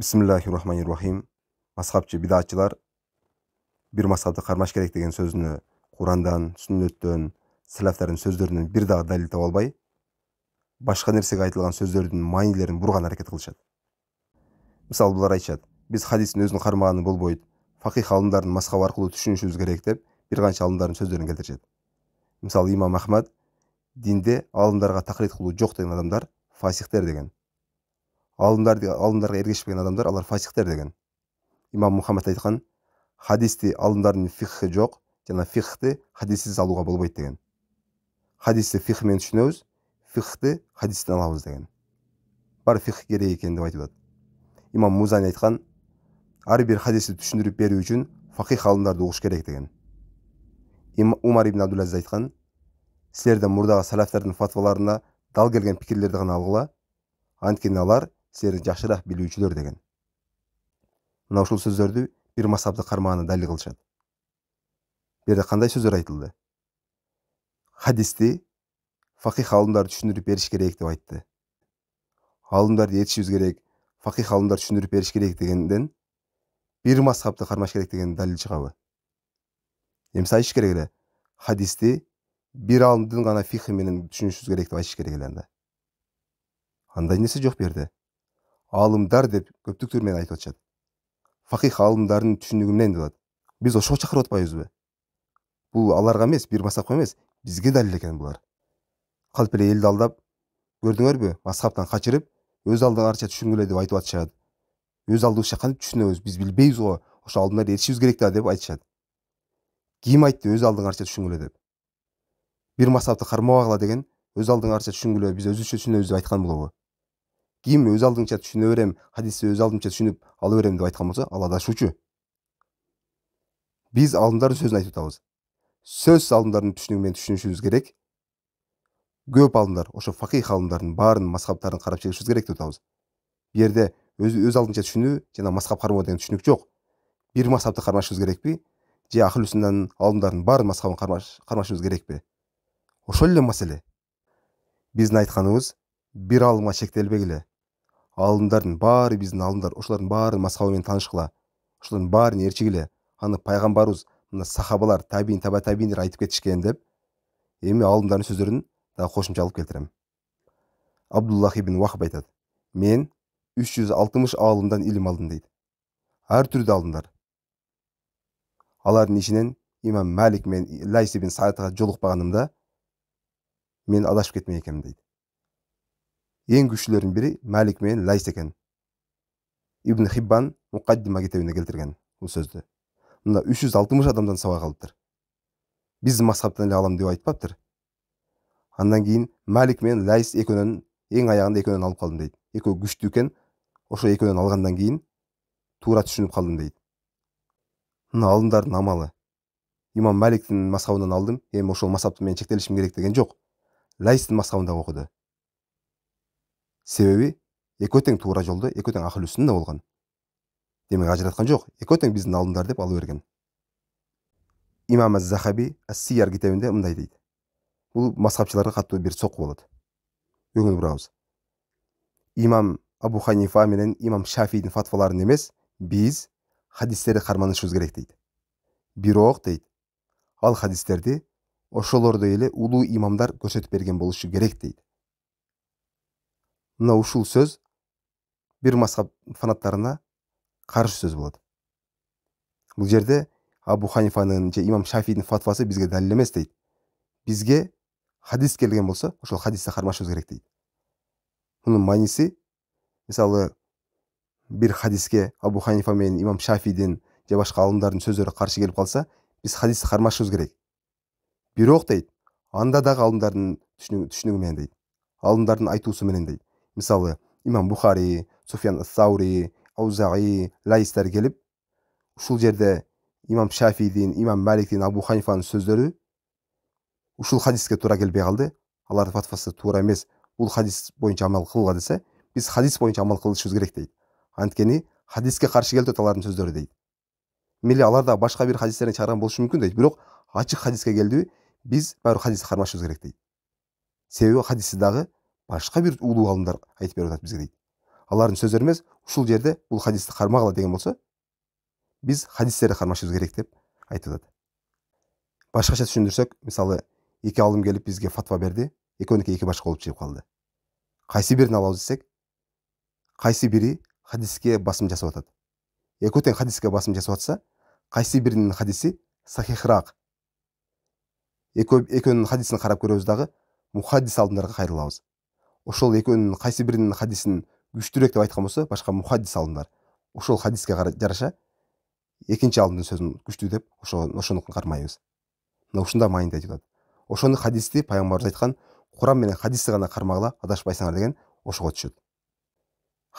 бисмиллахи масхабчы бидаатчылар бир масхабты кармаш керек деген сөзүнү курандан сүннөттөн салафтардын сөздөрүнөн бир дагы далил таба албай башка нерсеге айтылган сөздөрдүн маанилерин бурган аракет кылышат мисалы булар айтышат биз хадистин өзүн кармаганы болбойт факих алымдардын масхаб аркылуу түшүнүшүбүз керек деп бир канча алымдардын сөздөрүн келтиришет мисалы имам ахмад динде алымдарга такрит кылуу жок деген адамдар фасихтер деген алымдар алымдарға ергешпеген адамдар алар фасихтер деген имам мұхаммед айтқан хадисте алымдардың фихі жоқ жана фихті хадиссіз алуға болмайды деген хадисті фихмен түсінеміз фихті хадистен аламыз деген бар фих керек екен деп айтылады имам музани айтқан әрбір хадисті түсіндіріп беру үшін фақих ғалымдарды оқыш керек деген умар ибн абдуләзіз айтқан сіздерді мұрдағы сәләфтардың фатваларына дал келген пікірлерді ғана алғыла анткени алар сіздерді жақшырақ билеушілер деген ұшыл сөздерді бір масабды қармағына дәлел қылышады берде қандай сөздер айтылды хадисті фақи ғалымдар түсіндіріп беріш керек деп айтты ғалымдарды ертішіміз керек фақи ғалымдар түсіндіріп беріш керек дегенден бір масхабты қармаш керек деген дәлел шығабы эмесе айтыш керек эле хадисти бир ғалымдың гана фихи менен керек деп айтыш керек эле анда андай нәрсе жоқ берде аалымдар деп көптүктөр менен айтып атышат факих аалымдардын деп болот биз ошого чакырып атпайбызбы бул аларга эмес бир масхабка эмес бизге далил экен булар калп эле элди алдап көрдүңөрбү масхабтан качырып өз алдыңарча түшүнгүлө деп айтып атышат өз алдыбызча кантип түшүнөбүз биз билбейбиз го ошо алдынар эришибиз керек да деп айтышат ким айтты өз алдыңарча түшүнгүлө деп бир масхабты кармабагыла деген өз алдыңарча түшүнгүлө биз өзүбүзчө түшүнөбүз деп айткан болобу ким өз алдынча түшүнө берем хадисти өз алдымча түшүнүп ала берем деп айткан болсо ал адашуучу биз алымдардын сөзүн айтып атабыз сөз алымдардын түшүнүгү менен түшүнүшүбүз керек көп алымдар ошо факих алымдардын баарын мазхабтарын карап чыгышыбыз керек деп атабыз бул жерде өз, өз алдынча түшүнүү жана масхаб кармоо деген түшүнүк жок бир масхабты кармашыбыз керекпи же ахл суннанын алымдардын баарын мазхабын кармашыбыз керекпи ошол эле маселе биздин айтканыбыз бир алымга чектелбегиле алымдардың бары біздің алымдар ошолардың барын менен таанышкыла ошолордун баарын ээрчигиле аны пайгамбарыбыз мына сахабалар табиин таба табииндер айтып кетишкен деп эми алымдардын сөздөрүн дагы кошумча алып келтирем абдуллах ибн уахб айтат мен үч жүз алтымыш аалымдан илим алдым дейт ар түрдүү аалымдар алардын ичинен имам малик мен лайс ибн саатга жолукпаганымда мен адашып кетмек экенмин дейт ең күштілердің бірі мәлик менен лайс екен ибн хиббан муқаддима китебинде келтирген бул сөздү мында үч жүз алтымыш адамдан сабак алыптыр биздин мазхабтан эле алам деп айтпаптыр андан кейін малик менен лайс экөөнөн эң аягында экөөнөн алып калдым дейт экөө күчтүү экен ошо экөөнөн алгандан кейін туура түшүнүп калдым дейт мына алымдардын амалы имам маликтин мазхабынан алдым эми ошол мазхабты мен чектелишим керек деген жок лайстин мазхабында оқыды себеби экөө тең туура жолдо экөө тең акыл үстүндө болгон демек ажыраткан жок экөө тең биздин алдындар деп ала берген имам аз захаби сияр китебинде мындай дейт бул мазхабчыларга катуу бир сокку болот көңүл бурабыз имам абу ханифа менен имам шафийдин фатваларын эмес биз хадистерди карманышыбыз керек дейт бирок дейт ал хадистерди ошолордой эле улуу имамдар көрсөтүп берген болушу керек дейт мына ушул сөз бир мазхаб фанаттарына каршы сөз болот бул жерде абу ханифанын же имам шафийдин фатвасы бизге далил эмес дейт бизге хадис келген болсо ошол хадисти кармашыбыз керек дейт мунун мааниси мисалы бир хадиске абу ханифа менен имам шафийдин же башка аалымдардын сөздөрү каршы келип калса биз хадисти кармашыбыз керек бирок дейт анда дагы аалымдардын түшүнүгү менен дейт аалымдардын айтуусу менен дейт мысалы имам бухари суфиян саури аузаи лаистер келіп ушул жерде имам шафидин имам маликтин абу ханифанын сөздөрү ушул хадиске туура келбей калды алардын фатвасы туура эмес бул хадис боюнча амал кылгыла десе биз хадис боюнча амал кылышыбыз керек дейт анткени хадиске каршы келип атат алардын сөздөрү дейт мейли алар да башка бир хадистерин чыгарган болушу мүмкүн дейт бирок ачык хадиске келдиби биз баары хадисти кармашыбыз керек дейт себеби хадисти дагы башка бир улуу аалымдар айтып берип атат бизге дейт алардын сөздөрү эмес ушул жерде бул хадисти кармагыла деген болсо биз хадистерди кармашыбыз керек деп айтып атат башкача түшүндүрсөк мисалы эки аалым келип бизге фатва берди экөөнүкү эки башка болуп чыгып калды кайсы бирин алабыз десек кайсы бири хадиске басым жасап атат экөө тең хадиске басым жасап атса кайсы биринин хадиси сахихыраак экөөнүн хадисин карап көрөбүз дагы мухаддис аалымдарга кайрылабыз ошол экөөнүн кайсы биринин хадисин күчтүүрөөк деп айткан болсо башка мухаддис алымдар ошол хадиске жараша экинчи алымдын сөзүн күчтүү деп ошонукун кармайбыз мына ушундай маанине айтып атат ошону хадисти пайгамбарыбыз айткан куран менен хадисти гана кармагыла адашпайсыңар деген ошого түшөт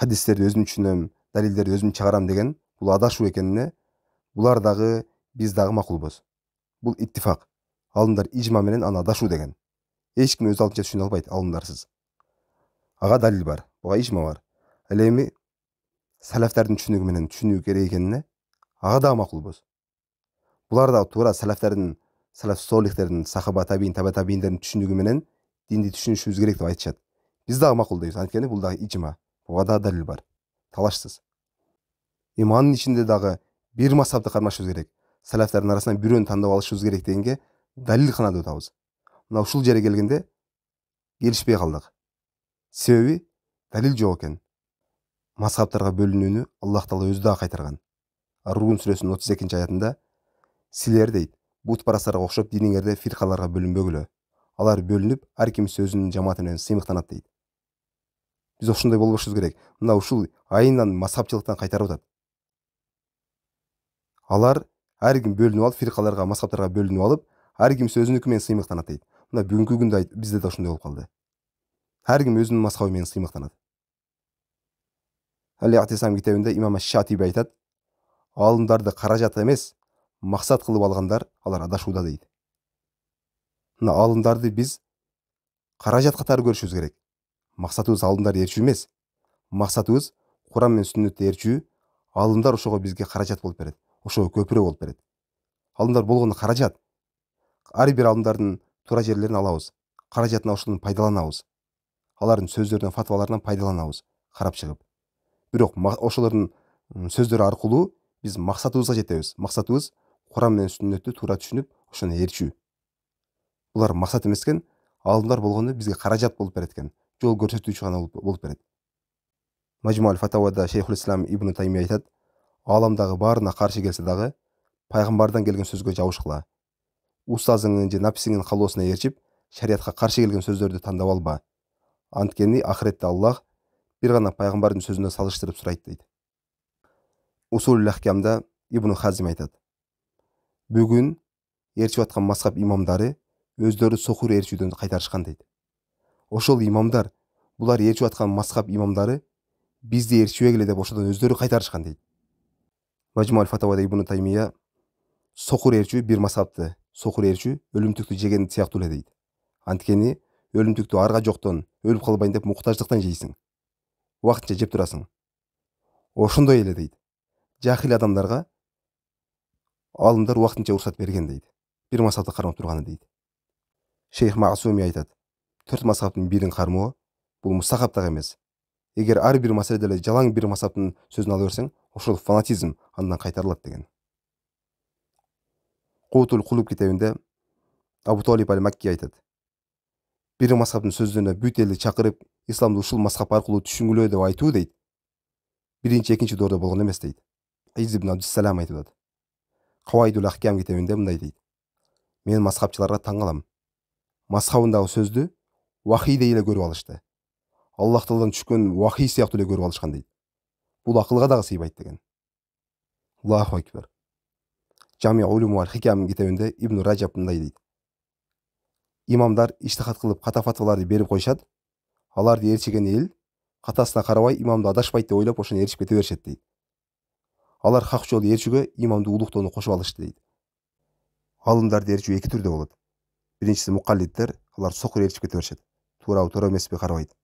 хадистерди өзүм түшүнөм далилдерди өзүм чыгарам деген бул адашуу экенине булар дагы биз дагы макулбуз бул иттифак алымдар ижма менен аны адашуу деген эч ким өз алдынча түшүнө албайт алымдарсыз аға дәлел бар бұға ижма бар ілеме сәләфтардың түсінігіменен түсіну керек екеніне аға да мақұл бос бұлар да тура сәләфтардың сәләф солихтердің сахаба табиин таба табииндердің түсінігіменен динді түсінішіміз керек деп айтышады біз дағы дейміз өйткені бұл дағы ижма бұға да дәлел бар талашсыз иманның ішінде дағы бір масапты қармашуымыз керек сәләфтардың арасынан біреуін таңдап алышуымыз керек дегенге дәлел қана деп отамыз мынау шул жерге келгенде келіспей қалдық себеби далил жок экен мазхабтарга бөлүнүүнү аллах таала өзү дагы кайтарган рун сүрөсүнүн отуз экинчи аятында силер дейт парастарга окшоп диниңерде фиркаларга бөлүнбөгүлө алар бөлүнүп ар сөзінің өзүнүн жамааты менен сыймыктанат дейт биз ошондой болбошубуз керек мына ушул айынан мазхабчылыктан кайтарып атат алар ар ким бөлүнүп алып фиркаларга мазхабтарга бөлүнүп алып ар кимси өзүнүкү менен сыймыктанат дейт мына бүгүнкү күндө бізде да ошондой болуп калды әркім өзінің мазхабымен сыймақтанады әл атисам кітабында имам шатиби айтады ғалымдарды қаражат емес мақсат қылып алғандар алар адашуда дейді мына ғалымдарды біз қаражат қатары көрішуіміз керек максатыбыз алындар ғалымдарды ерчу емес куран құран мен сүннетті ерчу ғалымдар ошоға бізге қаражат болып береді ошоға көпіре болып береді ғалымдар болғаны қаражат әрбір ғалымдардың тура жерлерін алабыз қаражатын ошодан пайдаланабыз алардын сөздөрүнөн фатваларынан пайдаланабыз қарап чыгып бирок ошолордун сөздөрү аркылуу биз максатыбызга жетебиз максатыбыз куран менен сүннөттү туура түшүнүп ошону ээрчүү булар максат эмес экен алымдар болгондо бизге каражат болуп берет экен жол көрсөтүүчү гана болуп берет мажмуал фатавада шейхул ислам ибн тайми айтат ааламдагы баарына каршы келсе дагы пайгамбардан келген сөзгө жабышкыла устазыңдын же напсиңдин каалоосуна ээрчип шариятка каршы келген сөздөрдү тандап алба анткени ахиретте аллах бір ғана пайгамбардын сөзіне салыштырып сұрайды дейді усул ахкамда ибн хазим айтады бүгін ээрчип аткан масхаб имамдары өздөрү сокур ээрчүүдөн кайтарышкан дейді ошол имамдар бұлар ээрчип жатқан масхаб имамдары бизди келе деп ошодон өздері кайтарышкан дейт мажмуал фатавада ибн таймия сокур ээрчүү бир масхабты соқыр ээрчүү өлүмтүктү жеген сыяктуу эле дейт анткени өлімтіктүү арга жоктон өлүп калбайын деп муктаждыктан жейсиң убактынча жеп турасың ошондой эле дейт жахил адамдарга алымдар убактынча уруксат берген дейт бир мазхабды кармап турганы дейт шейх масуми айтат төрт мазхабтын бирин кармоо бул мустахаб дагы эмес эгер ар бир маселеде эле жалаң бир мазхабтын сөзүн ала берсең ошол фанатизм андан кайтарылат деген куутул кулуб китебинде абу толиб аль макки айтат бир мазхабдын сөздөрүнө бүт элди чакырып исламды ушул мазхаб аркылуу түшүнгүлө деп айтуу дейт биринчи экинчи доордо болгон эмес дейт ибн абдусалам айтып атат кабайдул ахкам китебинде мындай дейт мен мазхабчыларга таң калам мазхабындагы сөздү вахийдей эле көрүп алышты аллах тааладан түшкөн вахий сыяктуу эле көрүп алышкан дейт бул акылга дагы сыйбайт деген аллаху акбар жами аль хикам китебинде ибн ражаб мындай дейт имамдар иштихат кылып ката фатваларды берип коюшат аларды ээрчиген эл катасына карабай имамды адашпайт деп ойлоп ошону ээрчип кете беришет дейт алар хак жолду ээрчүүгө имамды улуктоону кошуп алышты дейт аалымдарды ээрчүү эки түрдө болот биринчиси мукаллиддер алар сокур ээрчип кете беришет туурабы туура эмеспи карабайт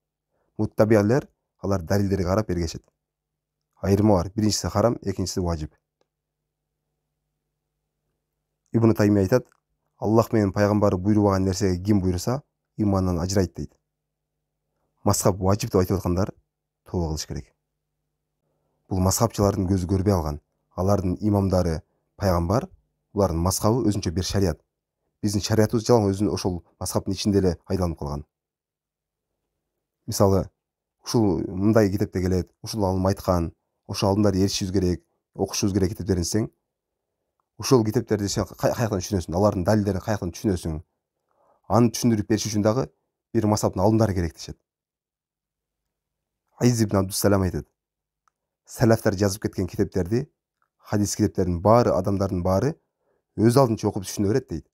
муттабиалер алар далилдерге карап эргешет айырма бар биринчиси харам экинчиси важиб ибн тайми айтат аллах менің пайғамбары буйрубаган нәрсеге ким бұйырса иманнан ажырайды дейді масхаб уажиб деп айтып отқандар тоба қылыш керек бұл масхабшылардың көзі көрбей алған алардың имамдары пайғамбар бұлардың масхабы өзінше бір шариат біздің шариатымыз жалаң өзін ошол масхабтың ішінде эле пайдаланып қалған мысалы ушул мындай китепте келет ушул алым айткан ошо алымдарды ээрчишибиз керек окушубуз керек китептерин десең ошол китептерди сен каяктан түшүнөсүң алардын далилдерин каяктан түшүнөсүң аны түшүндүрүп бериш үчүн дагы бир масаптын алымдары керек дешет айз ибн абдусалам айтат сәләфтар жазып кеткен китептерди хадис китептердин баары адамдардын баары өз алдынча окуп түшүнө берет дейт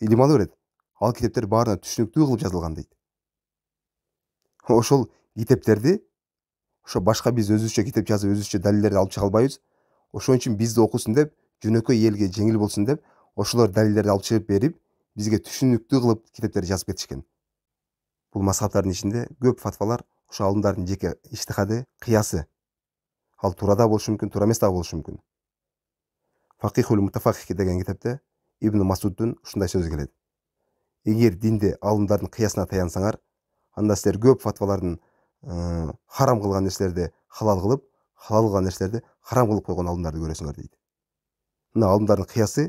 илим ала берет ал китептер баарына түшүнүктүү кылып жазылган дейт ошол китептерди ошо башка биз өзүбүзчө китеп жазып өзүбүзчө далилдерди алып чыга албайбыз ошон үчүн бизди окусун деп жөнөкөй элге жеңил болсун деп ошолор далилдерди алып чыгып берип бизге түшүнүктүү кылып китептерди жазып кетишкен бул мазхабтардын ичинде көп фатвалар ошо алымдардын жеке иштихады кыясы ал туура да болушу мүмкүн туура эмес дагы болушу мүмкүн факихул деген китепте ибн масуддун ушундай сөзү келет эгер динде алымдардын кыясына таянсаңар анда силер көп фатвалардын э, харам кылган нерселерди халал кылып халал кылган нерселерди харам кылып койгон алымдарды көрөсүңөр дейт мына ғалымдардың қиясы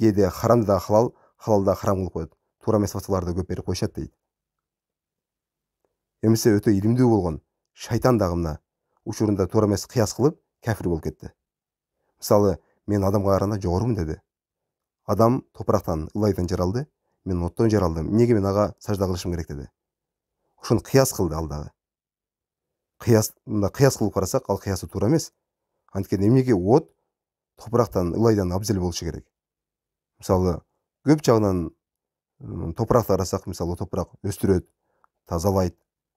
кейде харамды да халал халалды да харам қылып қояды тура көп беріп қойшады дейді немесе өте ілімді болған шайтан дағы мына учурунда туура эмес кыяс кылып кафир болуп мен адамға караганда жогорумун деді. адам топырақтан, ылайдан жаралды мен оттан жаралдым неге мен аға сажда кылышым керек деді. ошону қияс қылды алдағы қияс мына қияс кыяс кылып ал кыясы туура от топырақтан ылайдан абзел болушы керек мысалы көп жағынан топырақты қарасақ мысалы топырақ өстіреді тазалайды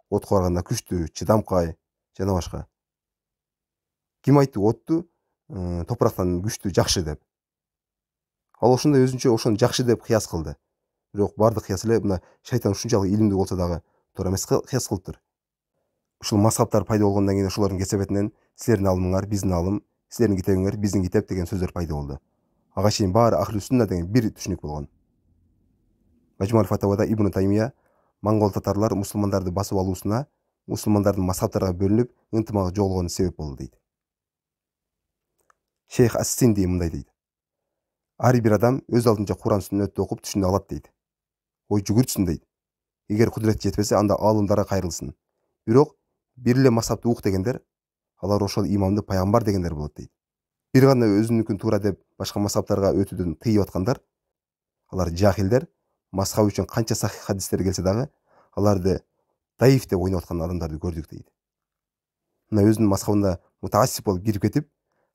отқа қарағанда күшті чыдамкай жана башка ким айтты отту ә, топырақтан күшті деп ал ошондой өзүнчө ошону жакшы деп кыяс кылды бирок баардык кыяс эле мына шайтан ушунчалык илимдүү болсо дагы туура эмес кыяс кылыптыр ушул масхабтар пайда болгондон кийин ошолордун кесепетинен силердин алымыңар биздин алым сіздердің кітабыңар біздің кітап деген сөздер пайда болды аға шейін бары ахли сүнна деген бір түсінік болған мәжмал фатауада ибн таймия моңғол татарлар мұсылмандарды басып алуысына мұсылмандардың мазхабтарға бөлініп ынтымағы жоғалғаны себеп болды дейді шейх ассинди мындай дейді әр бір адам өз алдынша құран сүннетті оқып түсіне алады дейді ой жүгіртсін дейді егер құдірет жетпесе анда ғалымдарға қайырылсын бирок бириле масхабты ук дегендер алар ошол имамды пайгамбар дегендер болот дейт бир гана өзүнүкүн туура деп башка мазхабтарга өтүүдөн тыйып аткандар алар жахилдер масхаб үчүн канча сахих хадистер келсе дагы аларды даиф деп ойноп аткан адамдарды көрдүк дейт мына өзүнүн мазхабына мутаассип болуп кирип кетип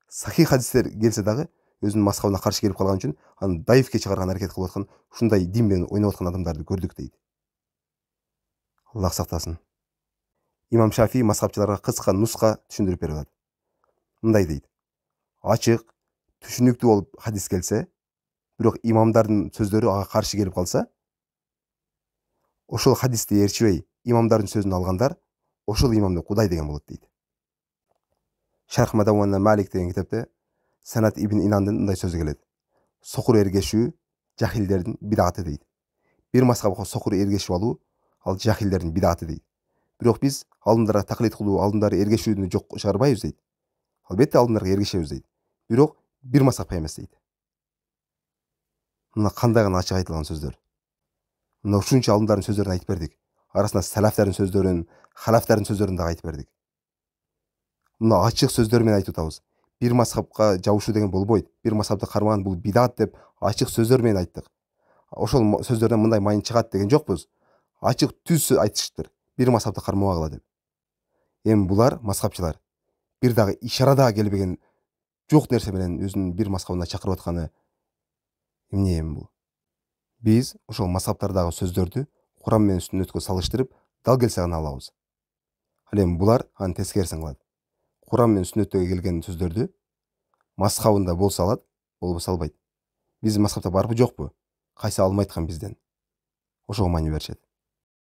сахих хадистер келсе дагы өзүнүн масхабына каршы келип калган үчүн аны даифке чыгарган аракет кылып аткан ушундай дин менен ойноп аткан адамдарды көрдүк дейт аллах сактасын имам шафи мазхабчыларға қысқа нуска түсіндіріп беріп атат мындай дейді ашық түшүнүктүү болып хадис келсе бірақ имамдардың сөздері оған қарсы келіп қалса ошол хадисти ээрчибей имамдардын сөзүн алгандар ошол имамды кудай деген болот дейт шарх мадауана малик деген китепте санат ибн инандын мындай сөзү келет сокур эргешүү жахилдердин бидааты дейт бир мазхабка сокур эргешип алуу ал жахилдердин бидааты дейт бирок биз алдындарга таклид кылуу алымдарды эргешүүнү жок чыгарбайбыз дейт албетте алдындарга эргешебиз дейт бирок бир масапка эмес дейт мына кандай гана ачык айтылган сөздөр мына ушунча алымдардын сөздөрүн айтып бердик арасында сәләфтардын сөздөрүн халафтардын сөздөрүн дагы айтып бердик мына ачык сөздөр менен айтып атабыз бир мазхабка жабышуу деген болбойт бир мазхабды кармаган бул бидат деп ачык сөздөр менен айттык ошол сөздөрдөн мындай маани чыгат деген жокпуз ачык түз айтышыптыр бир масапты кармабагыла деп эми булар мазхабчылар бир дагы ишара дагы келбеген жок нерсе менен өзүнүн бир масхабына чакырып атканы эмне эми бул биз ошол масхабтардагы сөздөрдү куран менен сүннөткө салыштырып дал келсе гана алабыз ал эми булар анын тескерисин кылат куран менен сүннөттөгө келген сөздөрдү масхабында болсо алат болбосо албайт биздин масхабта барбы жокпу кайсы алым айткан бизден ошого маани беришет